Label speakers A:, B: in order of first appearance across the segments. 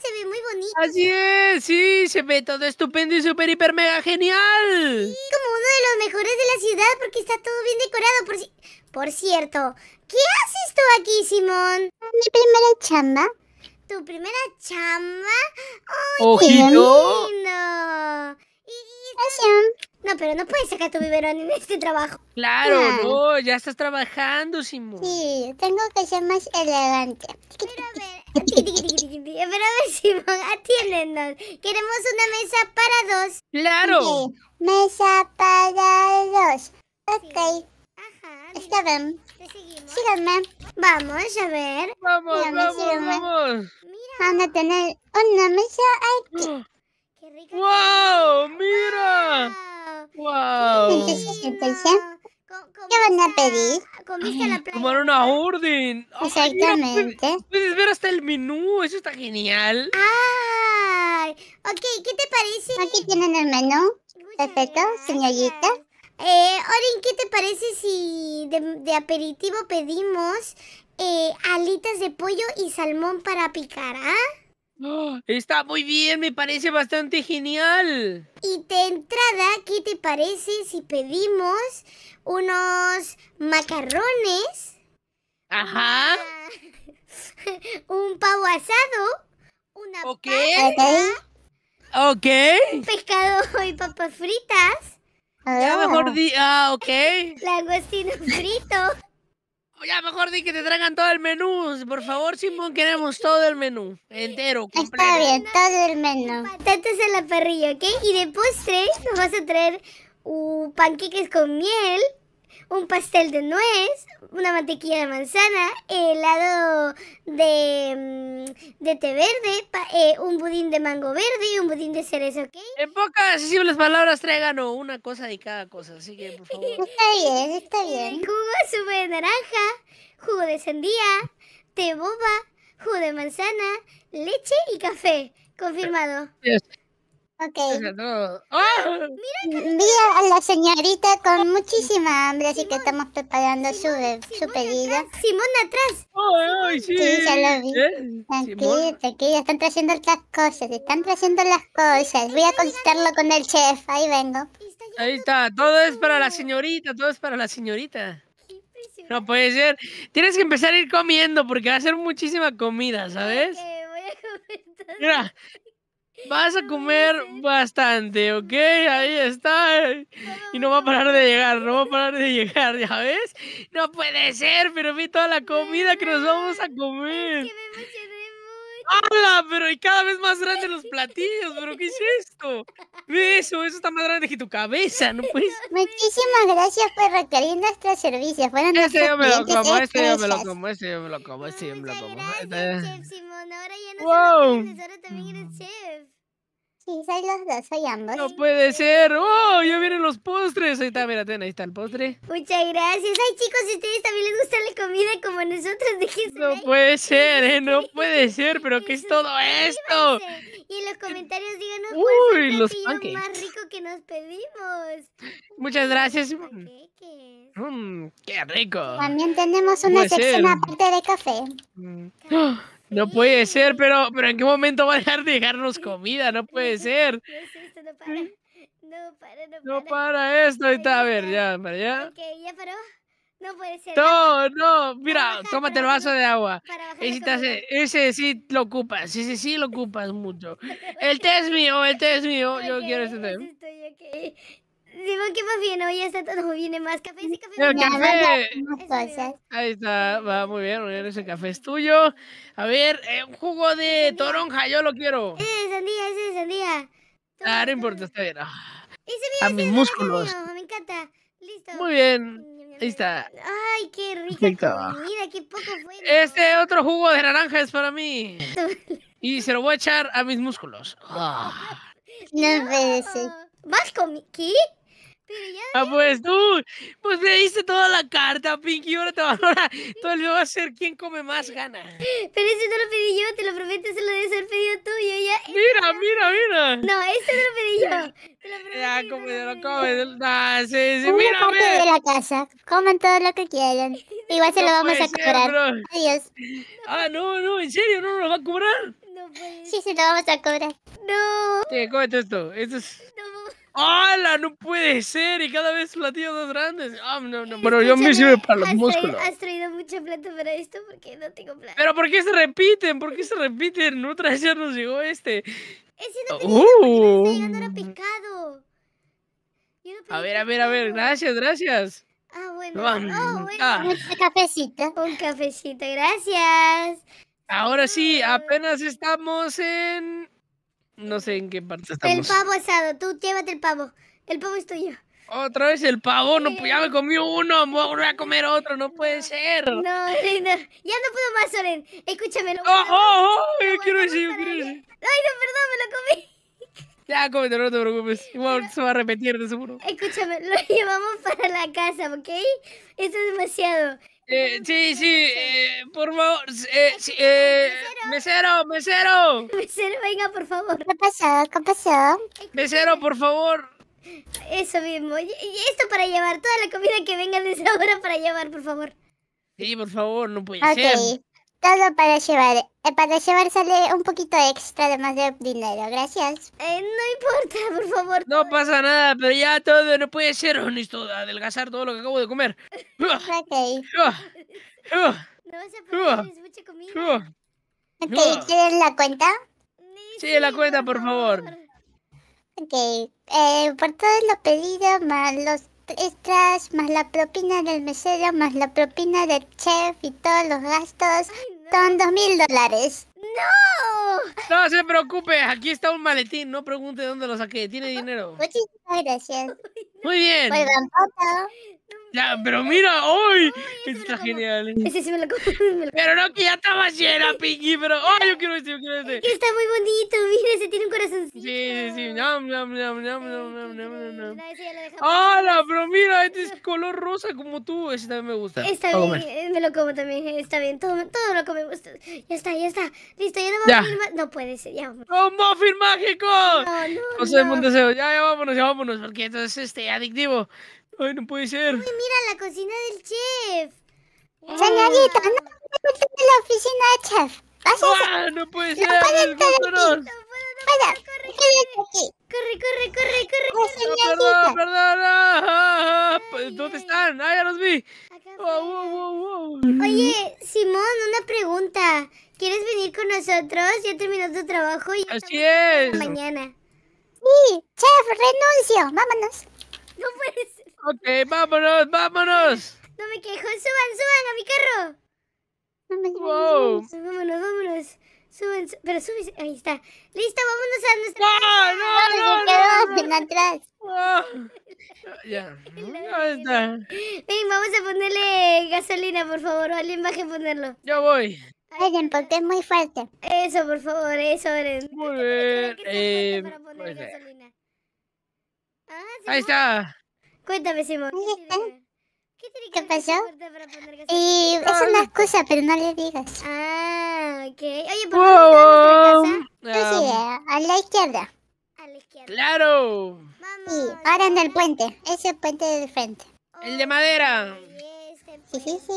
A: Se ve muy bonito.
B: Así es, sí, se ve todo estupendo y súper, hiper, mega genial. como uno
A: de los mejores de la ciudad porque está todo bien decorado. Por, por cierto, ¿qué haces tú aquí, Simón? Mi primera chamba. ¿Tu primera chamba? ¡Oh, qué lindo! Y, No, pero no puedes sacar tu biberón en este trabajo. Claro, no,
B: ya estás trabajando, Simón.
A: Sí, tengo que ser más
B: elegante. Pero ver, Pero a ver, Simón, atiéndenos. Queremos una mesa para dos.
A: ¡Claro! Mesa para dos. Ok. Está bien. Síganme. Vamos, a ver. Vamos, vamos, vamos. Van a tener una mesa aquí. Oh. ¡Mira!
B: ¿Qué van a pedir? Comiste la Tomar una orden. Pues, Exactamente.
A: puedes ver hasta el menú, eso está genial. Ay, ok, ¿qué te parece? Aquí tienen el menú. Perfecto, señorita. Eh, ¿qué te parece si de, aperitivo pedimos eh, alitas de pollo y salmón para picar, ah? ¡Ah!
B: está muy bien, me parece bastante genial. Y de entrada, ¿qué te parece si pedimos unos macarrones? Ajá. un pavo asado. Una Ok. ok. Un pescado y papas fritas. Ya mejor ah ok. Langostino frito. Pues ya mejor di que te traigan todo el menú. Por favor, Simón, queremos todo el menú. Entero, completo. Está bien, todo el menú. Patatas en la parrilla, ¿ok? Y de postre nos vas a traer uh, panqueques con miel un pastel de nuez, una mantequilla de manzana, helado mm, de, té verde, eh, un budín de mango verde y un budín de cereza, ¿ok? En pocas y simples palabras, traigan una cosa de cada cosa, así que por favor. Está bien, está bien. Jugo sube de naranja, jugo de sandía,
A: té boba, jugo de manzana, leche y café. Confirmado. Ok. ¡Ah! Mira Vi a la señorita con muchísima hambre, así que estamos preparando su, su pedido. Simón atrás. ¡Ay, sí. sí, ya lo vi. Tranquilo, ¿Eh? tranquilo, están trayendo otras cosas, están trayendo las cosas. Voy a consultarlo con el chef, ahí vengo.
B: Ahí está, todo es para la señorita, todo es para la señorita. No puede ser. Tienes que empezar a ir comiendo porque va a ser muchísima comida, ¿sabes? Mira, Vas a comer bastante, ¿ok? Ahí está. Y no va a parar de llegar, no va a parar de llegar, ¿ya ves? No puede ser, pero vi toda la comida que nos vamos a comer. ¡Hala! Pero y cada vez más grandes los platillos, ¿pero qué es esto? Eso, eso está más grande que tu cabeza, ¿no pues?
A: Muchísimas gracias por requerir nuestros servicios. Fueron este yo me lo como, este yo me lo
B: como, este yo me lo como, este yo me lo como. gracias, Simón.
A: Ahora ya no wow. ahora también eres mm. chef. Sí, soy los dos, soy ambos. No puede
B: ser. ¡Oh! Ya vienen los postres. Ahí está, mira, ten, ahí está el postre.
A: Muchas gracias.
B: Ay, chicos, si ustedes también les gusta la comida como a nosotros, No puede ser, ¿eh? No puede ser. ¿Pero qué es todo esto? Y en los comentarios
A: díganos cuál es los más
B: rico que nos pedimos. Muchas gracias.
A: ¿Qué mm, ¡Qué
B: rico! También tenemos una sección aparte
A: de café. Mm.
B: ¡Ah! No puede ser, pero, pero ¿en qué momento va a dejar de dejarnos comida? No puede ser. ¿Mm? no para. No para, no para. No para esto. está, a ver, ya, para allá. Ok, ya paró. No puede ser. No, no, mira, tómate el vaso de agua. Ese, ese, sí lo ocupas, ese sí lo ocupas mucho. El té es mío, el té es mío. yo quiero ese té. Estoy Digo, que más bien Hoy está todo viene más café, ese café. El café. Ahí está, va muy bien, ese café es tuyo. A ver, eh, un jugo de toronja, yo lo quiero. Ese sandía, ese es sandía. Ah, no importa, está bien. Ah, a mis músculos. me encanta. Listo. Muy bien. Mm, ahí está. Ay, qué rica Mira, qué poco fue. Este otro jugo de naranja es para mí. y se lo voy a echar a mis músculos. Ah. No No, ese. Vas con mi... ¿Qué? Ah, pues tú, pues le diste toda la carta, Pinky, ahora te va todo el a ser quien come más gana. Pero ese no lo pedí yo, te lo prometo, se lo debe ser pedido tú y ella... Mira, mira, mira. No, ese no lo pedí yo. Te lo prometo. Ya, Ah, sí, sí, Una mira, de la
A: casa, coman todo lo que quieran. Igual se lo vamos a cobrar. Adiós.
B: Ah, no, no, en serio, no nos va a cobrar. No Sí, se lo vamos a cobrar. No. sí, cómete esto, esto es... ¡Hala! ¡No puede ser! Y cada vez platillos más grandes. Ah, no, no. Pero yo me sirve para los músculos. has traído mucha plata para esto porque no tengo plata. ¿Pero por qué se repiten? ¿Por qué se repiten? Otra vez ya nos llegó este. Ese no pedí uh. porque era pescado. no a ver, a ver, a ver. Gracias, gracias. Ah, bueno. Oh, bueno. Ah. Un cafecito. Un cafecito, gracias. Ahora sí, ah. apenas estamos en no sé en qué parte estamos. El pavo asado, tú llévate el pavo. El pavo es tuyo. Otra vez el pavo, no, pues ya me comí uno, voy a volver a comer otro, no puede ser. No, ya no puedo más, Soren. Escúchame, lo oh, oh, oh yo quiero decir, yo quiero Ay, no, perdón, me lo comí. Ya, cómete, no te preocupes. Igual Pero, se va a arrepentir, te seguro. Escúchame, lo llevamos para la casa, ¿ok? Esto es demasiado. Eh, sí, sí, eh, por favor. Eh, eh mesero, mesero. Mesero, venga, por favor. ¿Qué pasó? ¿Qué pasó? Mesero, por favor. Eso mismo. Y esto para llevar, toda la comida que venga desde ahora para llevar, por favor. Sí, por favor, no puede ser.
A: Todo para llevar. Eh, para llevar sale un poquito extra, además de dinero. Gracias. Eh, no importa, por favor.
B: No pasa nada, pero ya todo no puede ser honesto. Adelgazar todo lo que acabo de comer. ok. no vas a mucha comida.
A: Ok, ¿quieres la cuenta?
B: Sí, la cuenta, por,
A: favor. Ok, eh, por todo lo pedido, más los extras, más la propina del mesero, más la propina del chef y todos los gastos son dos mil dólares. ¡No!
B: No se preocupe, aquí está un maletín. No pregunte dónde lo saqué, tiene dinero. Muchísimas gracias. Muy bien. Muy bien, ya, pero mira, hoy está genial. Ese sí me lo, como! Pero no, que ya estaba llena, Pinky, pero ¡ay, yo quiero este, yo quiero este! que está muy bonito, mira, ese tiene un corazoncito. Sí, sí, sí. Nom, nom, nom, nom, nom, nom, nom, nom. ¡Hala, pero mira, este es color rosa como tú! Ese también me gusta. Está bien, me lo como también, está bien, todo, todo lo comemos. Ya está, ya está. Listo, ya no vamos ya. a firmar. No puede ser, ya vamos. ¡Un muffin mágico! No, no, no. No un Ya, ya vámonos, ya vámonos, porque entonces este, adictivo. Ay, no puede ser.
A: Uy, mira la cocina del chef. Ah. Señorita, no en la oficina del chef. Ah, no puede ser. No puede estar aquí. No puedo, no
B: Corre, corre, corre, oh corre. perdón, perdón. Ah, ¿Dónde están? Ah, ya los vi. Oye, Simón, una pregunta. ¿Quieres venir con nosotros? Ya terminó tu trabajo y Así es. mañana. Sí, chef, renuncio. Vámonos. No puedes. Ok, vámonos, vámonos. No me quejo, suban, suban a mi carro. wow. vámonos, vámonos, suben, pero subes, ahí está. Listo, vámonos a nuestro ¡No, no, ah. no! no, no, atrás. Ya. está. Ven, vamos a ponerle gasolina, por favor. O alguien baje a ponerlo. Yo voy.
A: Oren, porque es muy fuerte. Eso, por favor, eso, Oren. Muy bien. Eh, para poner pues, eh. gasolina. Ah, ahí está. Cuéntame, Simón. ¿Qué, ¿Qué pasó? Eh, es una excusa, pero no le digas. Ah, ok. Oye, ¿por qué vamos no nuestra casa? sí, eh, a la izquierda. A ¡Claro! Y ahora en el puente. Ese puente del frente.
B: Oh, el de madera. Este sí, sí, sí.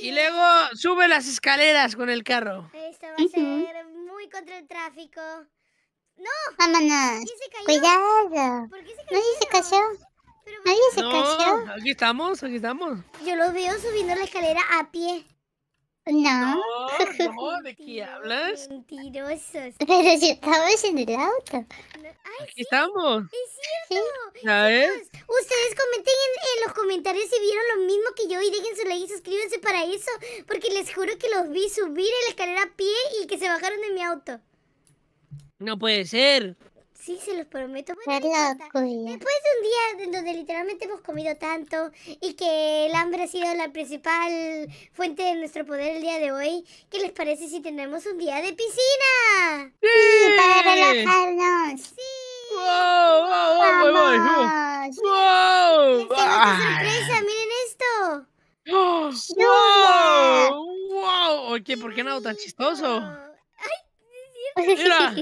B: Y luego sube las escaleras con el carro. Esto va a ser muy contra el tráfico. ¡No! Vámonos. Cuidado.
A: ¿Por qué se cayó? No, se cayó no,
B: Aquí estamos, aquí estamos.
A: Yo los veo subiendo la escalera a pie. No.
B: ¿de qué hablas? Mentirosos. Pero si estabas en el auto. aquí estamos. Es cierto. ustedes comenten en, en, los comentarios si vieron lo mismo que yo y dejen su like y suscríbanse para eso. Porque les juro que los vi subir en la escalera a pie y que se bajaron de mi auto. No puede ser. Sí, se los prometo. Después de un día en donde literalmente hemos comido tanto y que el hambre ha sido la principal fuente de nuestro poder el día de hoy, ¿qué les parece si tenemos un día de piscina? ¡Sí! para
A: relajarnos. ¡Sí!
B: ¡Wow! ¡Wow! ¡Wow! ¡Vamos! ¡Wow! wow. ¡Wow! sorpresa! ¡Miren esto! ¡Wow! ¡Oh! ¡Wow! ¿por qué nada tan chistoso? ¡Ay! ¡Mira!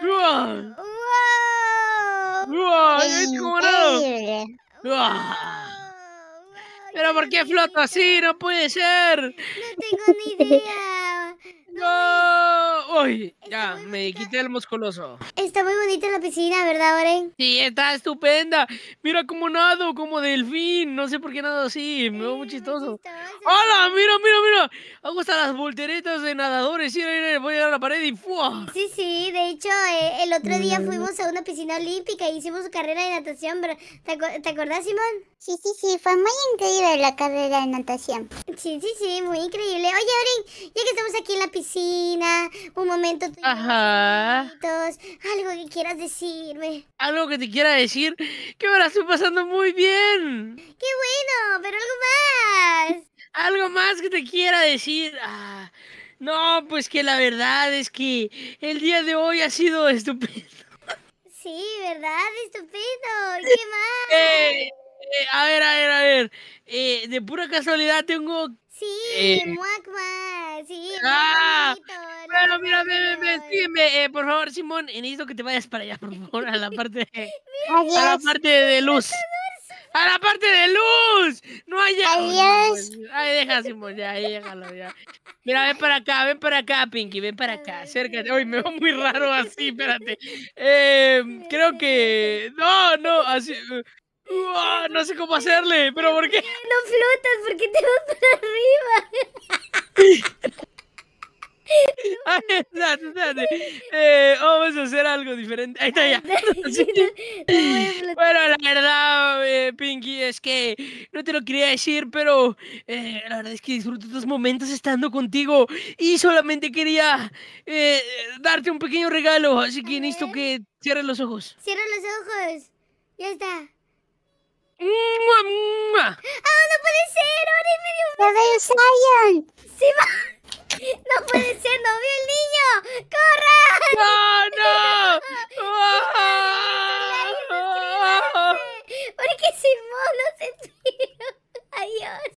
B: ¡Wow! ¡Wow! ¡Es como no! ¿Pero por qué flota así? ¡No puede ser! ¡No tengo ni idea! ¡No! ya, me quité el musculoso. Está muy bonita la piscina, ¿verdad, Oren? Sí, está estupenda. Mira cómo nado, como delfín. No sé por qué nado así, me veo muy chistoso. ¡Hola! ¡Mira, mira, mira! Hago hasta las volteretas de nadadores. voy a dar la pared y ¡fua! Sí, sí, de hecho, eh, el otro día mm. fuimos a una piscina olímpica y e hicimos carrera de natación. ¿te acordás, Simón? Sí, sí, sí,
A: fue muy increíble la carrera de natación. Sí, sí, sí, muy increíble. Oye, Aurín, ya que estamos aquí en la piscina, un momento tú Ajá. algo que quieras
B: decirme. Algo que te quiera decir, que ahora estoy pasando muy bien. Qué bueno, pero algo más. algo más que te quiera decir. Ah, no, pues que la verdad es que el día de hoy ha sido estupendo. Sí, ¿verdad? Estupendo. ¿Qué más? Eh, a ver, a ver, a ver. Eh, de pura casualidad tengo. Sí, eh... Sí, ah, Bueno, mira, ven, ven, sígueme. por favor, Simón, eh, necesito que te vayas para allá, por favor, a la parte de, a la parte de luz. ¡A la parte de luz! ¡No hay Adiós. Ay, deja, Simón, ya, déjalo, ya. Mira, ven para acá, ven para acá, Pinky, ven para acá, acércate. Uy, me veo muy raro así, espérate. Em, creo que. No, no, así.
A: No sé cómo hacerle, pero ¿por
B: qué? No flotas porque te vas para arriba. Eh, vamos a hacer algo diferente. Ahí está ya. bueno, la verdad, eh, Pinky, es que no te lo quería decir, pero eh, la verdad es que disfruto estos momentos estando contigo y solamente quería darte un pequeño regalo, así que necesito que cierres los ojos. Cierra los ojos. Ya está. ¡Ah, no puede ser! medio!
A: ¡Bebé ¡Sí
B: ¡No puede ser! ¡No veo el niño! ¡Corran! ¡No, no! no ¡Porque si no se ¡Adiós!